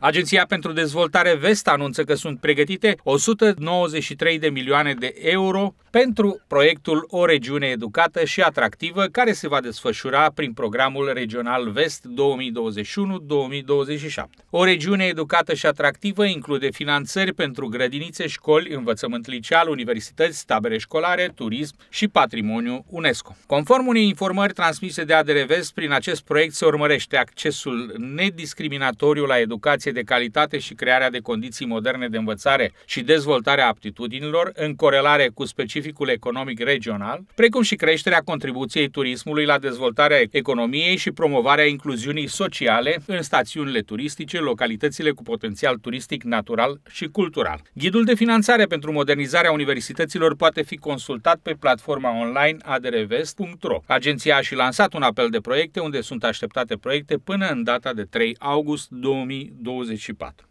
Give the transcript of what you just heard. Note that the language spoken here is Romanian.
Agenția pentru Dezvoltare Vest anunță că sunt pregătite 193 de milioane de euro pentru proiectul O regiune educată și atractivă care se va desfășura prin programul regional Vest 2021-2027. O regiune educată și atractivă include finanțări pentru grădinițe, școli, învățământ liceal, universități, tabere școlare, turism și patrimoniu UNESCO. Conform unei informări transmise de ADR prin acest proiect se urmărește accesul nediscriminatoriu la educație de calitate și crearea de condiții moderne de învățare și dezvoltarea aptitudinilor în corelare cu specificul economic regional, precum și creșterea contribuției turismului la dezvoltarea economiei și promovarea incluziunii sociale în stațiunile turistice și localitățile cu potențial turistic, natural și cultural. Ghidul de finanțare pentru modernizarea universităților poate fi consultat pe platforma online adrevest.ro. Agenția a și lansat un apel de proiecte unde sunt așteptate proiecte până în data de 3 august 2024.